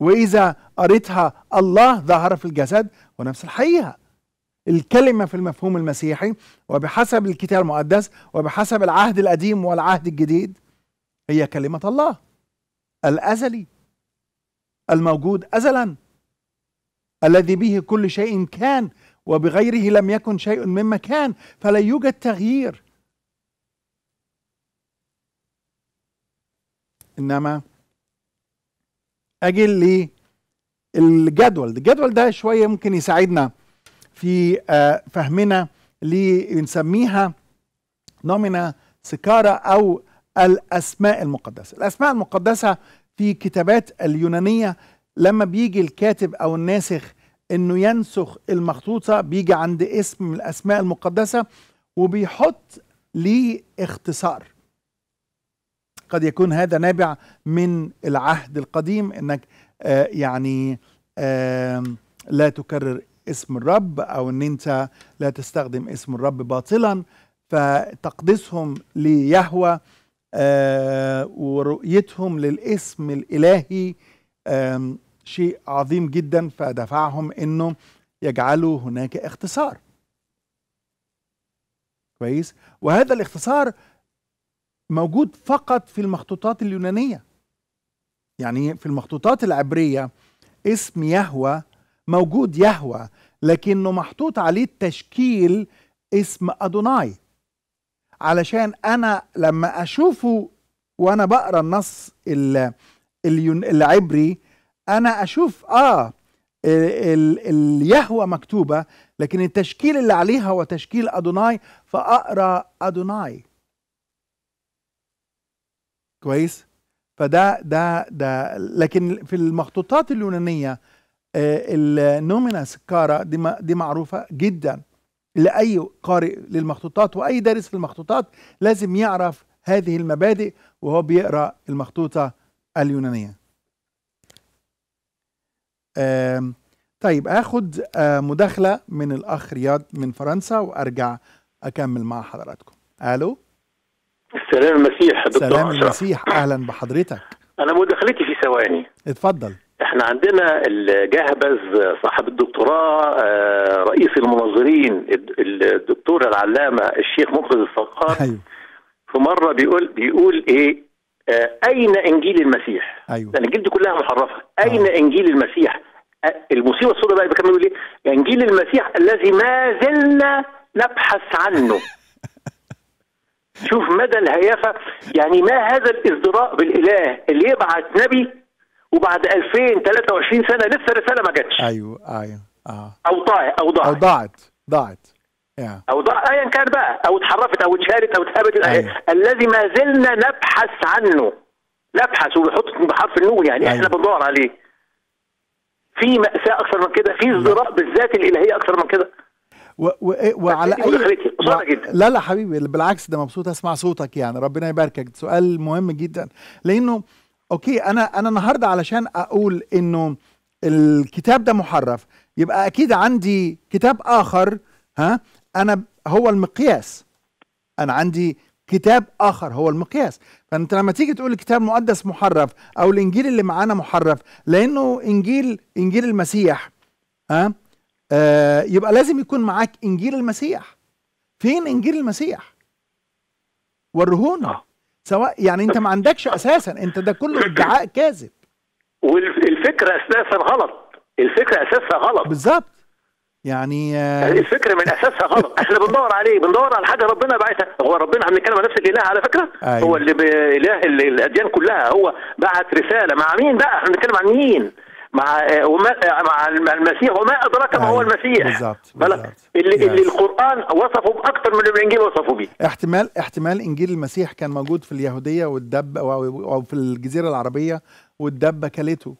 وإذا أريتها الله ظهر في الجسد ونفس الحقيقة الكلمة في المفهوم المسيحي وبحسب الكتاب المقدس وبحسب العهد القديم والعهد الجديد هي كلمة الله الأزلي الموجود أزلا الذي به كل شيء كان وبغيره لم يكن شيء مما كان فلا يوجد تغيير انما اجل للجدول الجدول ده شويه ممكن يساعدنا في آه، فهمنا لنسميها نومنا سكارا أو الأسماء المقدسة الأسماء المقدسة في كتابات اليونانية لما بيجي الكاتب أو الناسخ انه ينسخ المخطوطه بيجي عند اسم من الاسماء المقدسه وبيحط ليه اختصار قد يكون هذا نابع من العهد القديم انك آه يعني آه لا تكرر اسم الرب او ان انت لا تستخدم اسم الرب باطلا فتقديسهم ليهوى آه ورؤيتهم للاسم الالهي آه شيء عظيم جدا فدفعهم انه يجعلوا هناك اختصار كويس وهذا الاختصار موجود فقط في المخطوطات اليونانيه يعني في المخطوطات العبريه اسم يهوى موجود يهوى لكنه محطوط عليه التشكيل اسم أدوناي علشان أنا لما أشوفه وأنا بقرأ النص العبري انا اشوف اه اليهوى مكتوبه لكن التشكيل اللي عليها هو تشكيل ادوناي فاقرا ادوناي كويس فده ده ده لكن في المخطوطات اليونانيه آه، النومينا سكارا دي دي معروفه جدا لاي قارئ للمخطوطات واي دارس في المخطوطات لازم يعرف هذه المبادئ وهو بيقرا المخطوطه اليونانيه طيب اخد مداخله من الاخ رياض من فرنسا وارجع اكمل مع حضراتكم الو سلام المسيح دكتور سلام المسيح اهلا بحضرتك انا مداخلتي في ثواني اتفضل احنا عندنا الجهبذ صاحب الدكتوراه رئيس المناظرين الدكتور العلامه الشيخ مخلص الفقار أيوه. في مره بيقول بيقول ايه اين انجيل المسيح؟ ايوه الانجيل دي كلها محرفه، اين آه. انجيل المسيح؟ المصيبه الصوره بقى كمان بيقول ايه؟ انجيل المسيح الذي ما زلنا نبحث عنه. [LAUGHS] شوف مدى الهيافه يعني ما هذا الازدراء بالاله اللي يبعت نبي وبعد 2023 سنه لسه الرساله ما جاتش. ايوه ايوه اه او ضاعت او ضاعت او ضاعت ضاعت yeah. او ضاع ايا كان بقى او اتحرفت او اتشالت او اتهبت أيوة. الذي ما زلنا نبحث عنه نبحث وبيحط بحرف النون يعني أيوة. احنا بندور عليه في مأساة أكثر من كده في ازدراء نعم. بالذات الإلهية أكثر من كده و... و... إيه، وعلى اي و... إيه، جدا. لا لا حبيبي بالعكس ده مبسوط اسمع صوتك يعني ربنا يباركك سؤال مهم جدا لانه اوكي انا انا النهارده علشان اقول انه الكتاب ده محرف يبقى اكيد عندي كتاب اخر ها انا هو المقياس انا عندي كتاب اخر هو المقياس فانت لما تيجي تقول الكتاب المقدس محرف او الانجيل اللي معانا محرف لانه انجيل انجيل المسيح ها آه يبقى لازم يكون معاك انجيل المسيح فين انجيل المسيح ورهونا آه. سواء يعني انت ما عندكش اساسا انت ده كله [LAUGHS] ادعاء كاذب والفكره اساسا غلط الفكره اساسا غلط بالظبط يعني الفكره من اساسها غلط [LAUGHS] احنا بندور عليه بندور على حاجه ربنا بعتها هو ربنا احنا بنتكلم عن نفس الاله على فكره أيوة. هو اللي اله الاديان كلها هو بعت رساله مع مين بقى احنا بنتكلم عن مين مع آه، وما آه، مع المسيح وما ادراك ما أيوة. هو المسيح بالظبط اللي, yes. اللي القران وصفه باكثر من الانجيل وصفه به احتمال احتمال انجيل المسيح كان موجود في اليهوديه والدب او في الجزيره العربيه والدبه كلته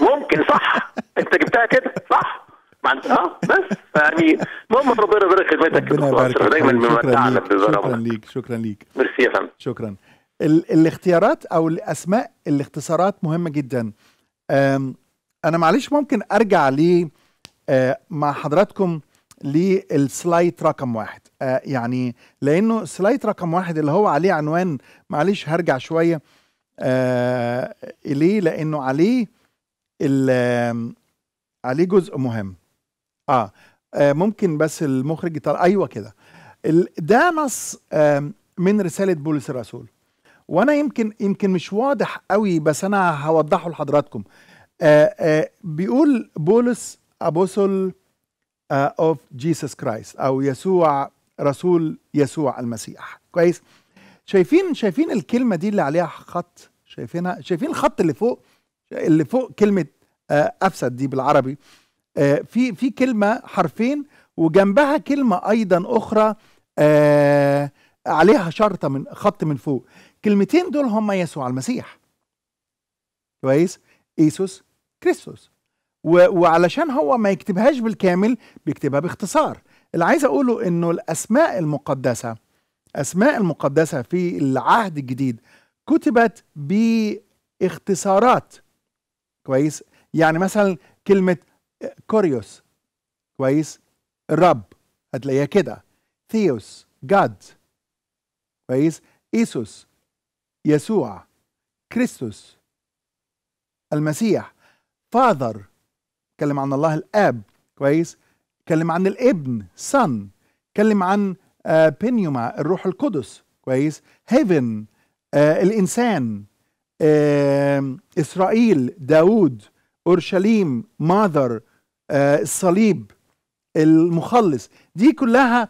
ممكن صح [LAUGHS] انت جبتها كده صح اه بس يعني ما ربنا يبارك خدمتك ربنا يبارك دايما ممتعنا شكرا ليك شكرا ليك ميرسي يا فندم شكرا ال الاختيارات او الاسماء الاختصارات مهمه جدا انا معلش ممكن ارجع ل آه، مع حضراتكم للسلايد رقم واحد آه، يعني لانه سلايد رقم واحد اللي هو عليه عنوان معلش هرجع شويه آه، اليه ليه لانه عليه عليه جزء مهم آه. اه ممكن بس المخرج يطلع ايوه كده ده نص آه من رساله بولس الرسول وانا يمكن يمكن مش واضح قوي بس انا هوضحه لحضراتكم آه آه بيقول بولس ابوسل اوف جيسس كرايست او يسوع رسول يسوع المسيح كويس شايفين شايفين الكلمه دي اللي عليها خط شايفينها شايفين الخط اللي فوق اللي فوق كلمه آه، افسد دي بالعربي آه، في في كلمه حرفين وجنبها كلمه ايضا اخرى آه، عليها شرطه من خط من فوق كلمتين دول هم يسوع المسيح كويس ايسوس كريستوس وعلشان هو ما يكتبهاش بالكامل بيكتبها باختصار اللي عايز اقوله انه الاسماء المقدسه اسماء المقدسه في العهد الجديد كتبت باختصارات كويس يعني مثلا كلمه كوريوس كويس الرب هتلاقيها كده ثيوس جاد كويس ايسوس يسوع كريستوس المسيح فاذر اتكلم عن الله الاب كويس اتكلم عن الابن سن اتكلم عن بينيوما الروح القدس كويس هيفن الانسان اسرائيل داوود اورشليم ماذر آه الصليب المخلص دي كلها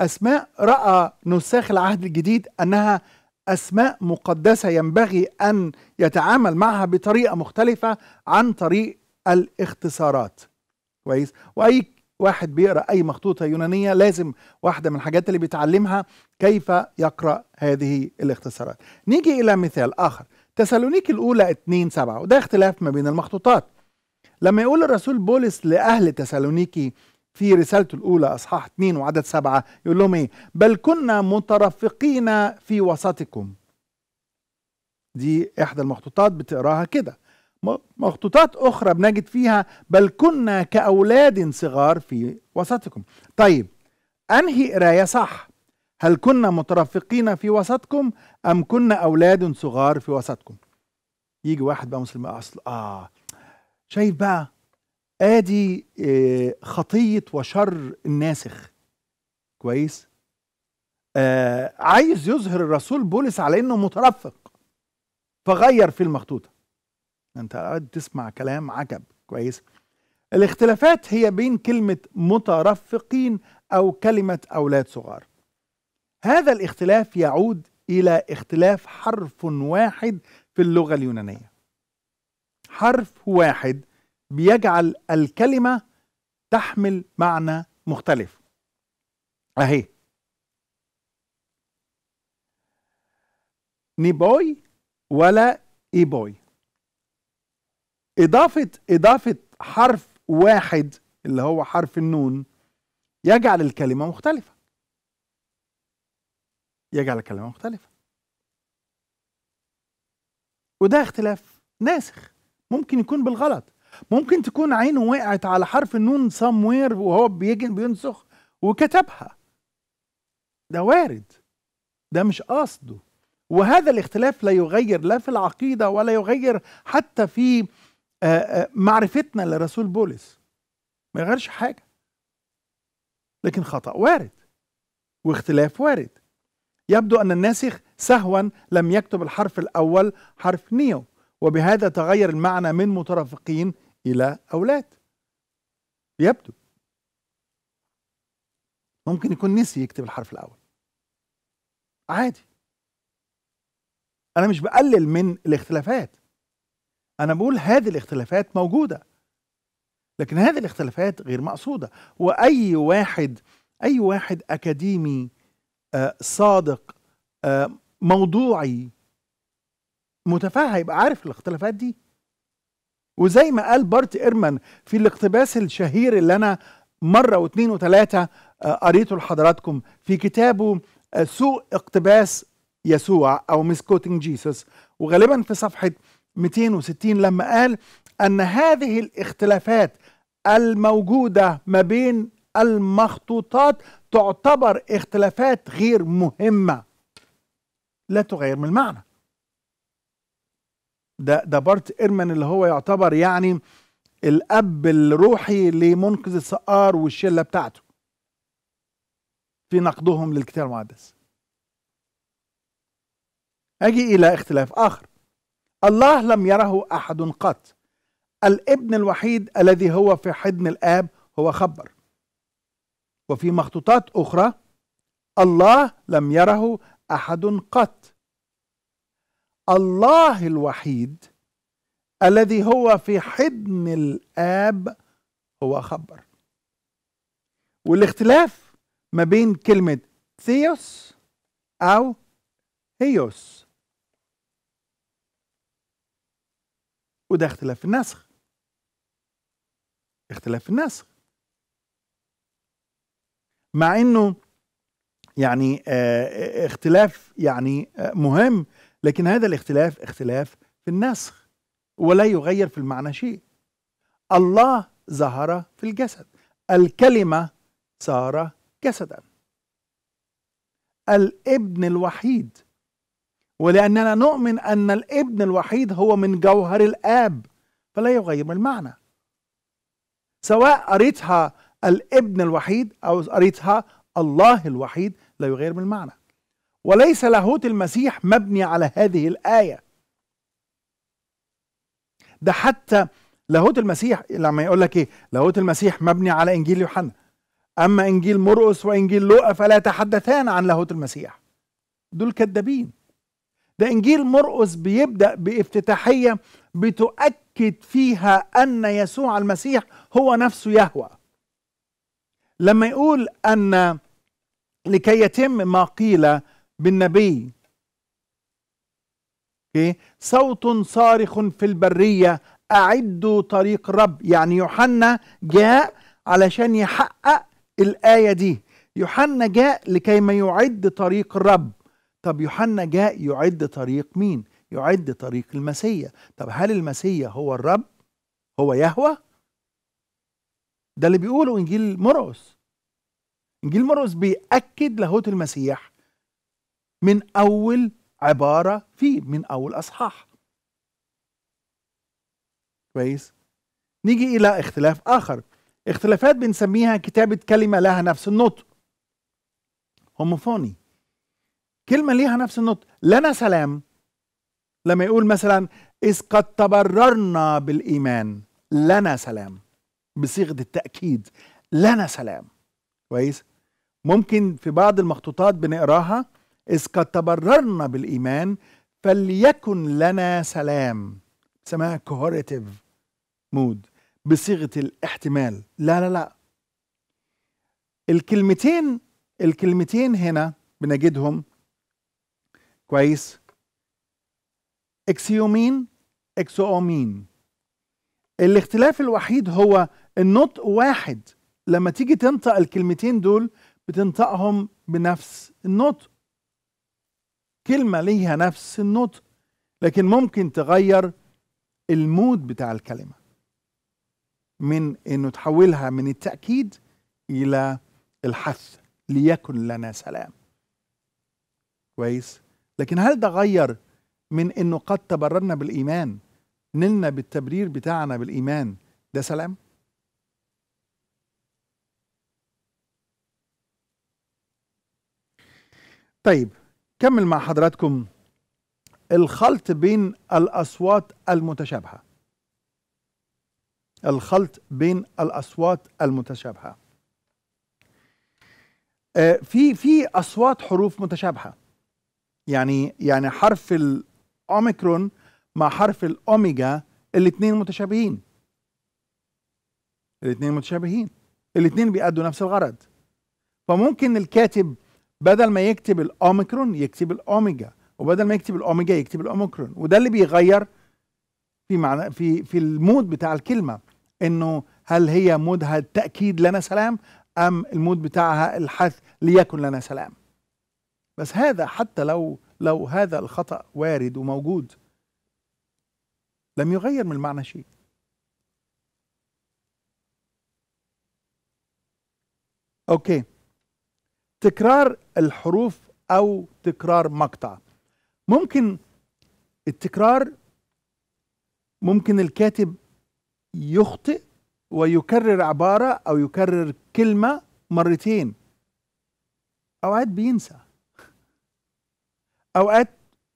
اسماء راى نساخ العهد الجديد انها اسماء مقدسه ينبغي ان يتعامل معها بطريقه مختلفه عن طريق الاختصارات كويس واي واحد بيقرا اي مخطوطه يونانيه لازم واحده من الحاجات اللي بيتعلمها كيف يقرا هذه الاختصارات نيجي الى مثال اخر تسالونيك الاولى 2 7 وده اختلاف ما بين المخطوطات لما يقول الرسول بولس لأهل تسالونيكي في رسالته الأولى أصحاح 2 وعدد 7 يقول لهم إيه؟ بل كنا مترفقين في وسطكم دي إحدى المخطوطات بتقراها كده مخطوطات أخرى بنجد فيها بل كنا كأولاد صغار في وسطكم طيب أنهي قراية صح هل كنا مترفقين في وسطكم أم كنا أولاد صغار في وسطكم يجي واحد بقى مسلم أصل آه شايف بقى ادي آه، خطيه وشر الناسخ كويس آه عايز يظهر الرسول بولس على انه مترفق فغير في المخطوطه انت تسمع كلام عجب كويس الاختلافات هي بين كلمه مترفقين او كلمه اولاد صغار هذا الاختلاف يعود الى اختلاف حرف واحد في اللغه اليونانيه حرف واحد بيجعل الكلمة تحمل معنى مختلف أهي نيبوي ولا إيبوي إضافة إضافة حرف واحد اللي هو حرف النون يجعل الكلمة مختلفة يجعل الكلمة مختلفة وده اختلاف ناسخ ممكن يكون بالغلط ممكن تكون عينه وقعت على حرف النون somewhere وهو بيجن بينسخ وكتبها ده وارد ده مش قصده وهذا الاختلاف لا يغير لا في العقيدة ولا يغير حتى في آه، آه، معرفتنا لرسول بولس ما يغيرش حاجة لكن خطأ وارد واختلاف وارد يبدو أن الناسخ سهوا لم يكتب الحرف الأول حرف نيو وبهذا تغير المعنى من مترافقين إلى أولاد يبدو ممكن يكون نسي يكتب الحرف الأول عادي أنا مش بقلل من الاختلافات أنا بقول هذه الاختلافات موجودة لكن هذه الاختلافات غير مقصودة وأي واحد أي واحد أكاديمي آه، صادق آه، موضوعي متفاهه هيبقى عارف الاختلافات دي وزي ما قال بارت إيرمان في الاقتباس الشهير اللي أنا مرة واثنين وثلاثة آه، قريته لحضراتكم في كتابه آه، سوء اقتباس يسوع أو مسكوتينج جيسوس وغالبا في صفحة 260 لما قال أن هذه الاختلافات الموجودة ما بين المخطوطات تعتبر اختلافات غير مهمة لا تغير من المعنى ده ده بارت ايرمان اللي هو يعتبر يعني الاب الروحي لمنقذ السقار والشله بتاعته في نقدهم للكتاب المقدس اجي الى اختلاف اخر الله لم يره احد قط الابن الوحيد الذي هو في حضن الاب هو خبر وفي مخطوطات اخرى الله لم يره احد قط الله الوحيد الذي هو في حضن الآب هو خبر والاختلاف ما بين كلمة ثيوس أو هيوس وده اختلاف في النسخ اختلاف في النسخ مع انه يعني آه، اختلاف يعني آه، مهم لكن هذا الاختلاف اختلاف في النسخ ولا يغير في المعنى شيء الله ظهر في الجسد الكلمة صار جسدا الابن الوحيد ولأننا نؤمن أن الابن الوحيد هو من جوهر الآب فلا يغير المعنى سواء قريتها الابن الوحيد أو قريتها الله الوحيد لا يغير من المعنى وليس لاهوت المسيح مبني على هذه الآية ده حتى لاهوت المسيح لما يقول لك ايه لاهوت المسيح مبني على انجيل يوحنا اما انجيل مرقس وانجيل لوقا فلا يتحدثان عن لاهوت المسيح دول كذابين ده انجيل مرقس بيبدا بافتتاحيه بتؤكد فيها ان يسوع المسيح هو نفسه يهوى لما يقول ان لكي يتم ما قيل بالنبي صوت صارخ في البرية أعدوا طريق رب يعني يوحنا جاء علشان يحقق الآية دي يوحنا جاء لكي ما يعد طريق الرب طب يوحنا جاء يعد طريق مين يعد طريق المسيا طب هل المسيا هو الرب هو يهوى ده اللي بيقوله انجيل مرقس انجيل مرقس بيأكد لاهوت المسيح من أول عبارة فيه من أول أصحاح كويس نيجي إلى اختلاف آخر اختلافات بنسميها كتابة كلمة لها نفس النطق هوموفوني كلمة ليها نفس النطق لنا سلام لما يقول مثلا إذ قد تبررنا بالإيمان لنا سلام بصيغة التأكيد لنا سلام كويس ممكن في بعض المخطوطات بنقراها إذ قد تبررنا بالإيمان فليكن لنا سلام سماها كوهوريتيف مود بصيغة الاحتمال لا لا لا الكلمتين الكلمتين هنا بنجدهم كويس اكسيومين اكسوومين الاختلاف الوحيد هو النطق واحد لما تيجي تنطق الكلمتين دول بتنطقهم بنفس النطق الكلمة ليها نفس النطق لكن ممكن تغير المود بتاع الكلمة من انه تحولها من التأكيد الى الحث ليكن لنا سلام كويس لكن هل ده غير من انه قد تبررنا بالايمان نلنا بالتبرير بتاعنا بالايمان ده سلام طيب كمل مع حضراتكم الخلط بين الأصوات المتشابهة الخلط بين الأصوات المتشابهة آه، في في أصوات حروف متشابهة يعني يعني حرف الأوميكرون مع حرف الأوميجا الاثنين متشابهين الاثنين متشابهين الاثنين بيأدوا نفس الغرض فممكن الكاتب بدل ما يكتب الاوميكرون يكتب الاوميجا وبدل ما يكتب الاوميجا يكتب الاوميكرون وده اللي بيغير في معنى في في المود بتاع الكلمه انه هل هي مودها التاكيد لنا سلام ام المود بتاعها الحث ليكن لنا سلام بس هذا حتى لو لو هذا الخطا وارد وموجود لم يغير من المعنى شيء اوكي تكرار الحروف أو تكرار مقطع ممكن التكرار ممكن الكاتب يخطئ ويكرر عبارة أو يكرر كلمة مرتين أوقات بينسى أوقات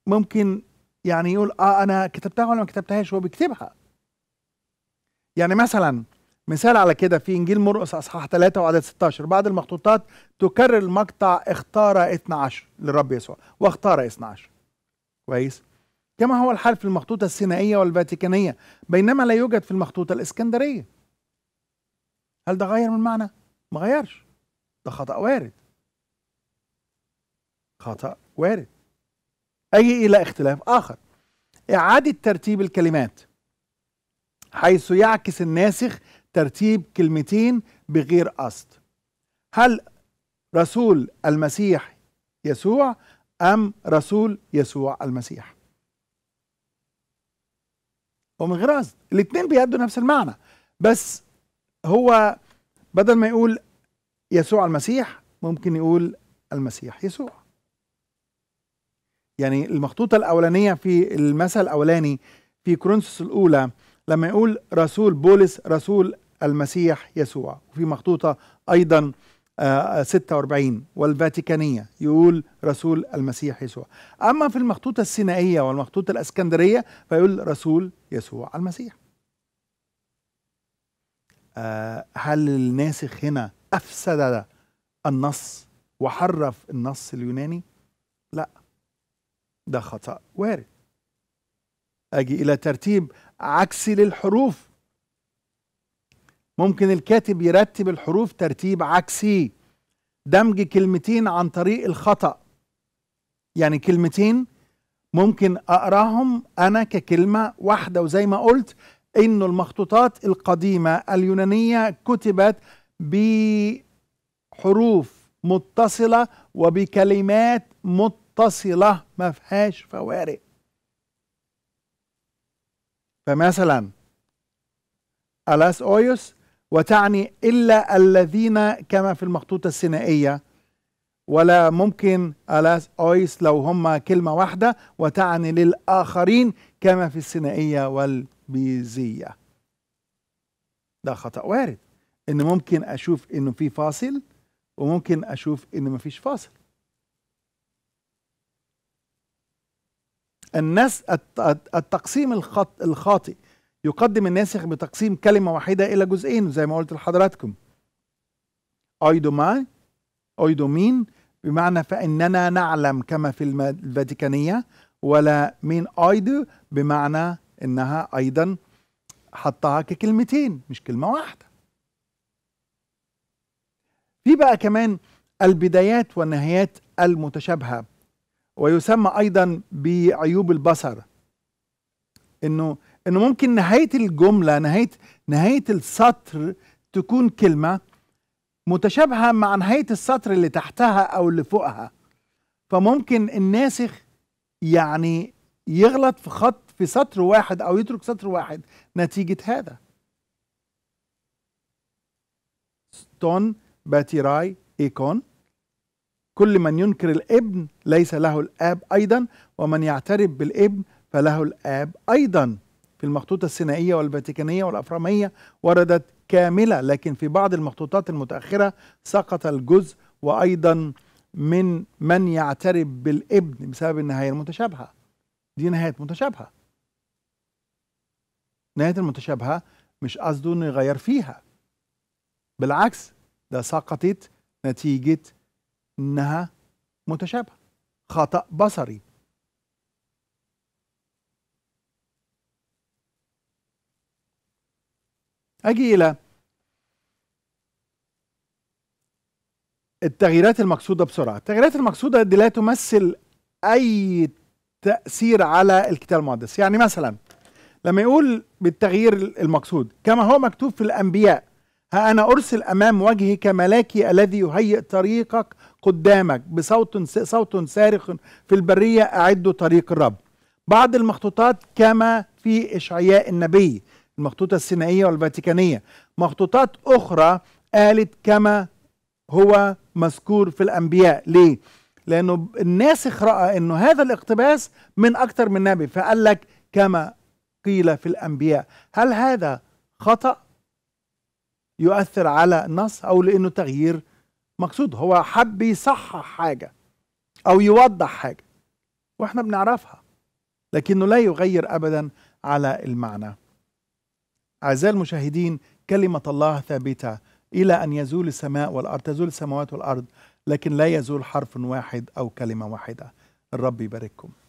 ممكن يعني يقول آه أنا كتبتها ولا ما كتبتهاش هو بيكتبها يعني مثلا مثال على كده في انجيل مرقس اصحاح 3 وعدد 16 بعد المخطوطات تكرر المقطع اختار 12 للرب يسوع واختار 12 كويس كما هو الحال في المخطوطة السينائية والفاتيكانية بينما لا يوجد في المخطوطة الإسكندرية هل ده غير من معنى؟ ما غيرش ده خطأ وارد خطأ وارد أي إلى اختلاف آخر إعادة ترتيب الكلمات حيث يعكس الناسخ ترتيب كلمتين بغير قصد هل رسول المسيح يسوع أم رسول يسوع المسيح ومن غير قصد الاثنين بيأدوا نفس المعنى بس هو بدل ما يقول يسوع المسيح ممكن يقول المسيح يسوع يعني المخطوطة الأولانية في المثل الأولاني في كرونسوس الأولى لما يقول رسول بولس رسول المسيح يسوع وفي مخطوطة أيضا 46 آه، آه، والفاتيكانية يقول رسول المسيح يسوع أما في المخطوطة السينائية والمخطوطة الأسكندرية فيقول رسول يسوع المسيح آه، هل الناسخ هنا أفسد النص وحرف النص اليوناني؟ لا ده خطأ وارد أجي إلى ترتيب عكسي للحروف ممكن الكاتب يرتب الحروف ترتيب عكسي دمج كلمتين عن طريق الخطأ يعني كلمتين ممكن أقراهم أنا ككلمة واحدة وزي ما قلت إنه المخطوطات القديمة اليونانية كتبت بحروف متصلة وبكلمات متصلة ما فيهاش فوارق فمثلا ألاس أويوس وتعني إلا الذين كما في المخطوطة السينائية ولا ممكن ألاس أويس لو هما كلمة واحدة وتعني للآخرين كما في السينائية والبيزية ده خطأ وارد إن ممكن أشوف إنه في فاصل وممكن أشوف إن مفيش فاصل الناس التقسيم الخاطئ يقدم الناسخ بتقسيم كلمة واحدة إلى جزئين زي ما قلت لحضراتكم أيدوما أيدومين بمعنى فإننا نعلم كما في الفاتيكانية ولا مين أيدو بمعنى إنها أيضا حطها ككلمتين مش كلمة واحدة في بقى كمان البدايات والنهايات المتشابهة ويسمى ايضا بعيوب البصر انه انه ممكن نهايه الجمله نهايه نهايه السطر تكون كلمه متشابهه مع نهايه السطر اللي تحتها او اللي فوقها فممكن الناسخ يعني يغلط في خط في سطر واحد او يترك سطر واحد نتيجه هذا ستون باتيراي ايكون كل من ينكر الابن ليس له الاب ايضا ومن يعترف بالابن فله الاب ايضا في المخطوطة السينائية والفاتيكانية والأفرامية وردت كاملة لكن في بعض المخطوطات المتأخرة سقط الجزء وأيضا من من يعترف بالابن بسبب النهاية المتشابهة دي نهاية متشابهة نهاية المتشابهة مش قصده انه يغير فيها بالعكس ده سقطت نتيجة انها متشابهه خطا بصري اجي الى التغييرات المقصوده بسرعه التغييرات المقصوده دي لا تمثل اي تاثير على الكتاب المقدس يعني مثلا لما يقول بالتغيير المقصود كما هو مكتوب في الانبياء ها انا ارسل امام وجهك ملاكي الذي يهيئ طريقك قدامك بصوت صوت صارخ في البرية أعدوا طريق الرب بعض المخطوطات كما في إشعياء النبي المخطوطة السينائية والفاتيكانية مخطوطات أخرى قالت كما هو مذكور في الأنبياء ليه؟ لأنه الناسخ رأى أنه هذا الاقتباس من أكثر من نبي فقال لك كما قيل في الأنبياء هل هذا خطأ يؤثر على النص أو لأنه تغيير مقصود هو حب يصحح حاجه او يوضح حاجه واحنا بنعرفها لكنه لا يغير ابدا على المعنى اعزائي المشاهدين كلمه الله ثابته الى ان يزول السماء والارض تزول السماوات والارض لكن لا يزول حرف واحد او كلمه واحده الرب يبارككم